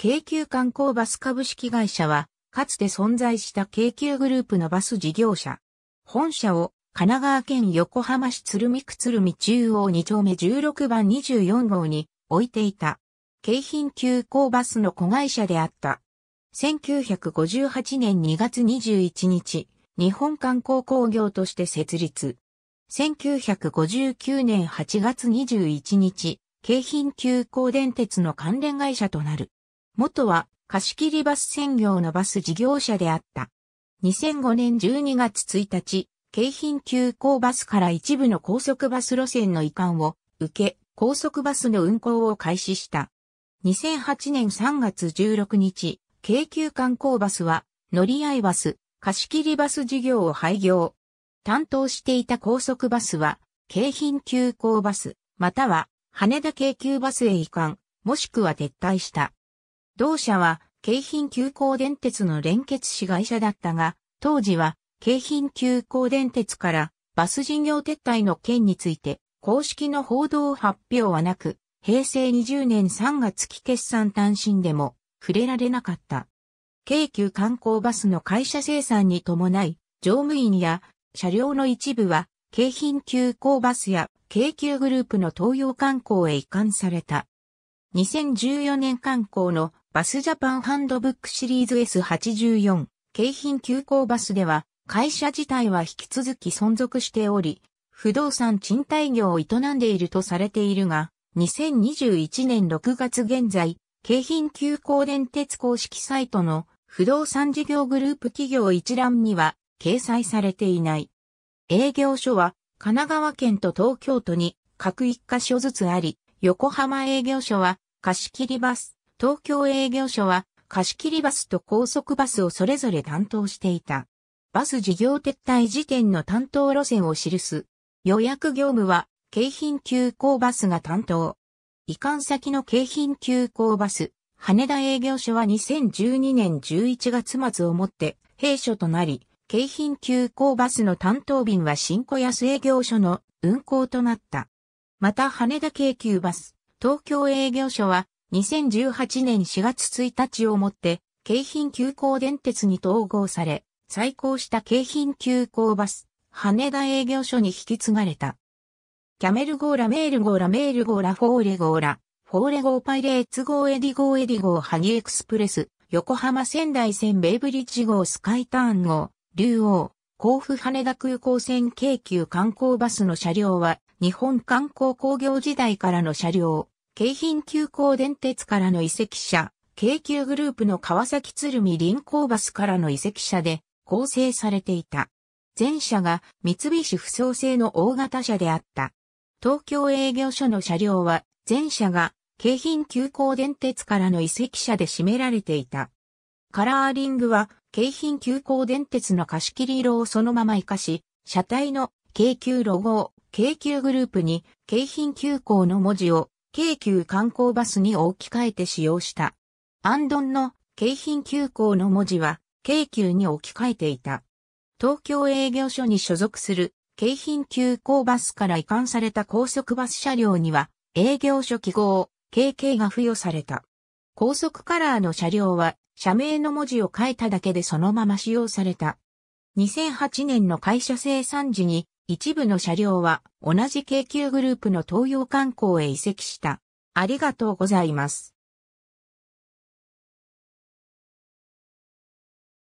京急観光バス株式会社は、かつて存在した京急グループのバス事業者。本社を神奈川県横浜市鶴見区鶴見中央2丁目16番24号に置いていた。京浜急行バスの子会社であった。1958年2月21日、日本観光工業として設立。1959年8月21日、京浜急行電鉄の関連会社となる。元は貸切バス専業のバス事業者であった。2005年12月1日、京浜急行バスから一部の高速バス路線の移管を受け、高速バスの運行を開始した。2008年3月16日、京急観光バスは乗り合いバス、貸切バス事業を廃業。担当していた高速バスは、京浜急行バス、または羽田京急バスへ移管、もしくは撤退した。同社は、京浜急行電鉄の連結子会社だったが、当時は、京浜急行電鉄からバス事業撤退の件について、公式の報道発表はなく、平成20年3月期決算単身でも触れられなかった。京急観光バスの会社生産に伴い、乗務員や車両の一部は、京浜急行バスや京急グループの東洋観光へ移管された。2014年観光のバスジャパンハンドブックシリーズ S84、京浜急行バスでは、会社自体は引き続き存続しており、不動産賃貸業を営んでいるとされているが、2021年6月現在、京浜急行電鉄公式サイトの不動産事業グループ企業一覧には掲載されていない。営業所は神奈川県と東京都に各1カ所ずつあり、横浜営業所は貸し切りバス、東京営業所は貸切バスと高速バスをそれぞれ担当していた。バス事業撤退時点の担当路線を記す。予約業務は京浜急行バスが担当。移管先の京浜急行バス、羽田営業所は2012年11月末をもって閉所となり、京浜急行バスの担当便は新小安営業所の運行となった。また羽田京急バス、東京営業所は2018年4月1日をもって、京浜急行電鉄に統合され、再興した京浜急行バス、羽田営業所に引き継がれた。キャメル号ラメール号ラメール号ラフォーレ号ラ、フォーレ号パイレーツ号エディ号エディ号ハニエクスプレス、横浜仙台線ベイブリッジ号スカイターン号、竜王、甲府羽田空港線京急観光バスの車両は、日本観光工業時代からの車両。京浜急行電鉄からの移籍車、京急グループの川崎鶴見臨港バスからの移籍車で構成されていた。前車が三菱不創製の大型車であった。東京営業所の車両は前車が京浜急行電鉄からの移籍車で占められていた。カラーリングは京浜急行電鉄の貸し切り色をそのまま活かし、車体の京急ロゴを京急グループに京浜急行の文字を京急観光バスに置き換えて使用した。アンドンの京浜急行の文字は、京急に置き換えていた。東京営業所に所属する、京浜急行バスから移管された高速バス車両には、営業所記号、KK が付与された。高速カラーの車両は、社名の文字を変えただけでそのまま使用された。2008年の会社生産時に一部の車両は同じ京急グループの東洋観光へ移籍した。ありがとうございます。